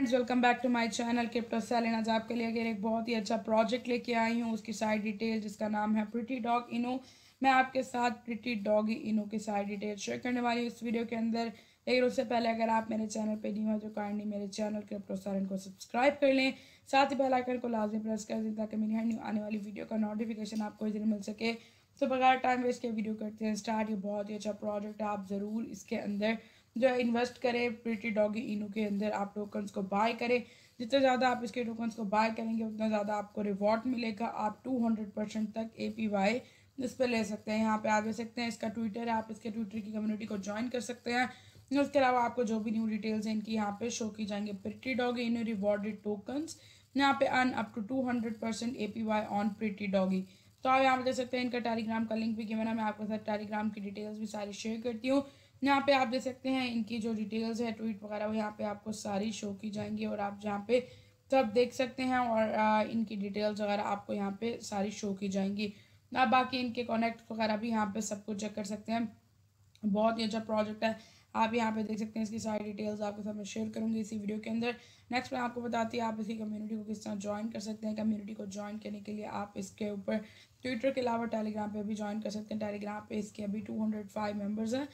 friends welcome back to my channel crypto Celine आज आपके लिए अगर एक बहुत ही अच्छा प्रोजेक्ट लेके आई हूँ उसकी सारी डिटेल जिसका नाम है प्रिटी डॉग इनो मैं आपके साथ प्रिटी डॉग इनो की सारी डिटेल शेयर करने वाली हूँ इस वीडियो के अंदर लेकिन उससे पहले अगर आप मेरे चैनल पे नहीं हो तो काइंडली मेरे चैनल क्रिप्टो सेलिन को सब्सक्राइब कर लें साथ ही बेलाइकन को लाजमी प्रेस कर दें ताकि मेरी हर न्यू आने वाली वीडियो का नोटिफिकेशन आपको इस मिल सके तो बगैर टाइम वेस्ट के वीडियो करते हैं स्टार्ट ये बहुत ही अच्छा प्रोजेक्ट है आप ज़रूर इसके अंदर जो है इन्वेस्ट करें प्रिटी डॉगी इनू के अंदर आप टोकन्स को बाय करें जितना ज़्यादा आप इसके टोकन्स को बाय करेंगे उतना ज़्यादा आपको रिवॉर्ड मिलेगा आप हंड्रेड परसेंट तक ए पी वाई इस पर ले सकते हैं यहाँ पे जा सकते हैं इसका ट्विटर है आप इसके ट्विटर की कम्युनिटी को ज्वाइन कर सकते हैं उसके अलावा आपको जो भी न्यू डिटेल्स हैं इनकी यहाँ पे शो की जाएंगे pretty doggy in rewarded tokens यहाँ पे earn up to two hundred percent A P Y on pretty doggy तो आप यहाँ पर देख सकते हैं इनका टेलीग्राम का लिंक भी गिवन है मैं आपके साथ टेलीग्राम की डिटेल्स भी सारी शेयर करती हूँ यहाँ पे आप देख सकते हैं इनकी जो डिटेल्स है ट्वीट वगैरह वो यहाँ पे आपको सारी शो की जाएंगी और आप जहाँ पे सब देख सकते हैं और आ, इनकी डिटेल्स वगैरह आपको यहाँ पे सारी शो की जाएंगी आप बाकी इनके कॉन्टेक्ट वगैरह भी यहाँ पे सब कुछ चेक कर सकते हैं बहुत ही अच्छा प्रोजेक्ट है आप यहाँ पे देख सकते हैं इसकी सारी डिटेल्स आपके साथ मैं शेयर करूँगी इसी वीडियो के अंदर नेक्स्ट मैं आपको बताती हूँ आप इसी कम्युनिटी को किस तरह ज्वाइन कर सकते हैं कम्युनिटी को ज्वाइन करने के लिए आप इसके ऊपर ट्विटर के अलावा टेलीग्राम पे भी ज्वाइन कर सकते हैं टेलीग्राम पे इसके अभी टू हंड्रेड फाइव हैं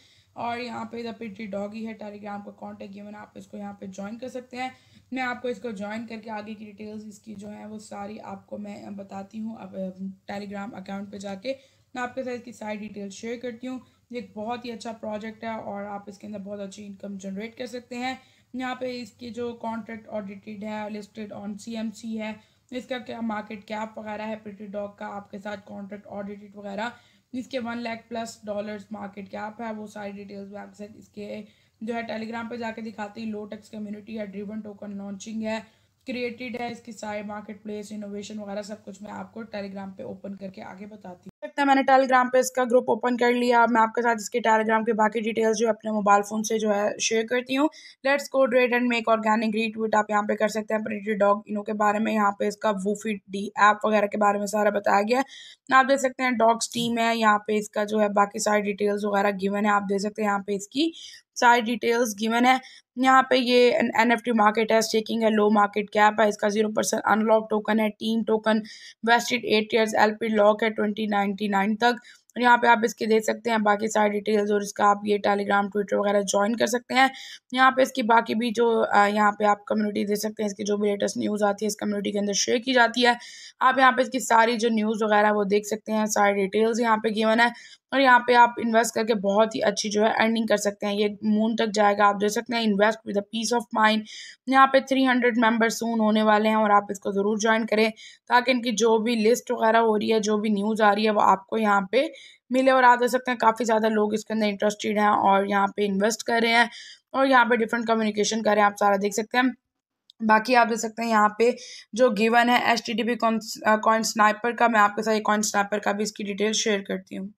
और यहाँ पे द पिटी डॉगी है टेलीग्राम का कॉन्टैक्ट गिवन आप इसको यहाँ पे ज्वाइन कर सकते हैं मैं आपको इसको ज्वाइन करके आगे की डिटेल्स इसकी जो है वो सारी आपको मैं बताती हूँ अब टेलीग्राम अकाउंट पर जाके मैं आपके साथ इसकी सारी डिटेल्स शेयर करती हूँ ये एक बहुत ही अच्छा प्रोजेक्ट है और आप इसके अंदर बहुत अच्छी इनकम जनरेट कर सकते हैं यहाँ पे इसके जो कॉन्ट्रैक्ट ऑडिटेड है लिस्टेड ऑन सीएमसी है इसका क्या मार्केट कैप वगैरह है प्रिटी डॉग का आपके साथ कॉन्ट्रैक्ट ऑडिटेड वगैरह इसके one lakh plus dollars market cap है वो सारी डिटेल्स भी आपके साथ इसके जो है टेलीग्राम पे जाके दिखाती है लो टेक्स कम्युनिटी है ड्रिवन टोकन लॉन्चिंग है क्रिएटेड है इसकी सारे मार्केट प्लेस इनोवेशन वगैरह सब कुछ मैं आपको टेलीग्राम पे ओपन करके आगे बताती हूँ लगता है मैंने टेलीग्राम पे इसका ग्रुप ओपन कर लिया मैं आपके साथ इसके टेलीग्राम के बाकी डिटेल्स जो है अपने मोबाइल फोन से जो है शेयर करती हूँ let's go raid and make organic retweet आप यहाँ पे कर सकते हैं प्रिटी डॉग इनो के बारे में यहाँ पे इसका वूफी डी ऐप वगैरह के बारे में सारा बताया गया है आप देख सकते हैं डॉग्स टीम है यहाँ पे इसका जो है बाकी सारी डिटेल्स वगैरह गिवन है आप देख सकते हैं यहाँ पे इसकी सारी डिटेल्स गिवन है यहाँ पे ये एन एफ टी मार्केट है स्टेकिंग है लो मार्केट कैप है इसका जीरो परसेंट अनलॉक टोकन है team token vested eight years L P lock है ट्वेंटी नाइन्टी नाइन तक और यहाँ पे आप इसके देख सकते हैं बाकी सारी डिटेल्स और इसका आप ये टेलीग्राम ट्विटर वगैरह ज्वाइन कर सकते हैं यहाँ पे इसकी बाकी भी जो यहाँ पे आप कम्युनिटी देख सकते हैं इसकी जो भी लेटेस्ट न्यूज़ आती है इस कम्युनिटी के अंदर शेयर की जाती है आप यहाँ पे इसकी सारी जो न्यूज़ वगैरह वो देख सकते हैं सारी डिटेल्स यहाँ पे गिवन है और यहाँ पे आप इन्वेस्ट करके बहुत ही अच्छी जो है अर्निंग कर सकते हैं ये मून तक जाएगा आप दे सकते हैं invest with a peace of mind यहाँ पे थ्री हंड्रेड मेम्बर्स सून होने वाले हैं और आप इसको ज़रूर ज्वाइन करें ताकि इनकी जो भी लिस्ट वगैरह हो रही है जो भी न्यूज़ आ रही है वो आपको यहाँ पे मिले और आप देख सकते हैं काफ़ी ज़्यादा लोग इसके अंदर इंटरेस्टेड हैं और यहाँ पर इन्वेस्ट कर रहे हैं और यहाँ पर डिफरेंट कम्युनिकेशन कर रहे हैं आप सारा देख सकते हैं बाकी आप देख सकते हैं यहाँ पे जो गिवन है H T D P coin sniper का मैं आपके साथ ये कॉइन स्नाइपर का भी इसकी डिटेल शेयर करती हूँ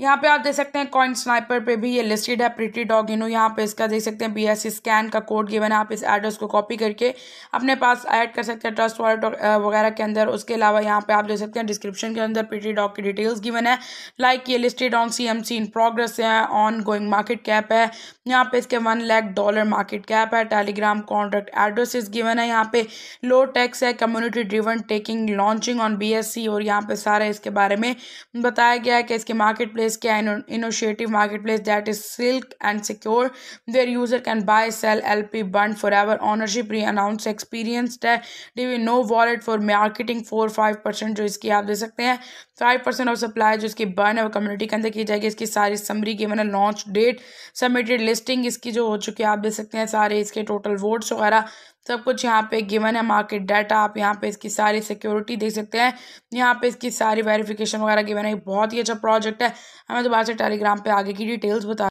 यहाँ पे आप देख सकते हैं कॉइन स्नाइपर पे भी ये लिस्टेड है प्रिटी डॉग इनू यहाँ पे इसका देख सकते हैं बी स्कैन का कोड गिवन है आप इस एड्रेस को कॉपी करके अपने पास ऐड कर सकते हैं ट्रस्ट वॉलेट वगैरह के अंदर उसके अलावा यहाँ पे आप देख सकते हैं डिस्क्रिप्शन के अंदर प्रिटी डॉग की डिटेल्स गिवन है लाइक ये listed on C M C in progress है ऑन गोइंग मार्केट कैप है यहाँ पे इसके one lakh dollar market cap है Telegram contract address is given है यहाँ पे लो टैक्स है community driven taking launching on BSC और यहाँ पे सारे इसके बारे में बताया गया है कि इसके मार्केट प्लेस क्या innovative market place that is silk and secure there user can buy sell L P burned forever ownership renounce experienced है dev no wallet for marketing four five percent जो इसकी आप दे सकते हैं five percent of supply जो इसकी burn और कम्युनिटी के अंदर की जाएगी इसकी सारी समरी गिवन है लॉन्च डेट सबमिटेड लिस्टिंग इसकी जो हो चुकी है आप देख सकते हैं सारे इसके टोटल वोट्स वगैरह सब कुछ यहाँ पे गिवन है मार्केट डाटा आप यहाँ पे इसकी सारी सिक्योरिटी देख सकते हैं यहाँ पे इसकी सारी वेरिफिकेशन वगैरह गिवन है बहुत ही अच्छा प्रोजेक्ट है हमें दोबारा तो से टेलीग्राम पे आगे की डिटेल्स बता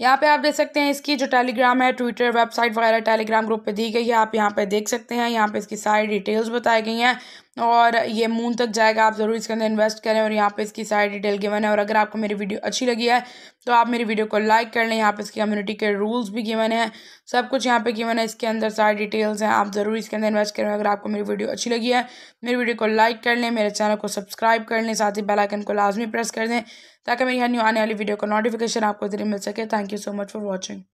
यहाँ पे आप देख सकते हैं इसकी जो टेलीग्राम है ट्विटर वेबसाइट वगैरह टेलीग्राम ग्रुप पे दी गई है आप यहाँ पे देख सकते हैं यहाँ पे इसकी सारी डिटेल्स बताई गई हैं और ये मून तक जाएगा आप ज़रूर इसके अंदर इन्वेस्ट करें और यहाँ पे इसकी सारी डिटेल गिवन है और अगर आपको मेरी वीडियो अच्छी लगी है तो आप मेरी वीडियो को लाइक कर लें यहाँ पे इसकी कम्युनिटी के रूल्स भी गिवन है सब कुछ यहाँ पे गिवन है इसके अंदर सारी डिटेल्स हैं आप ज़रूर इसके अंदर इन्वेस्ट करें अगर आपको मेरी वीडियो अच्छी लगी है मेरी वीडियो को लाइक कर लें मेरे चैनल को सब्सक्राइब कर लें साथ ही बेलाइकन को लाजमी प्रेस कर दें ताकि मेरी हर न्यू आने वाली वीडियो का नोटिफिकेशन आपको जरिए मिल सके thank you so much for watching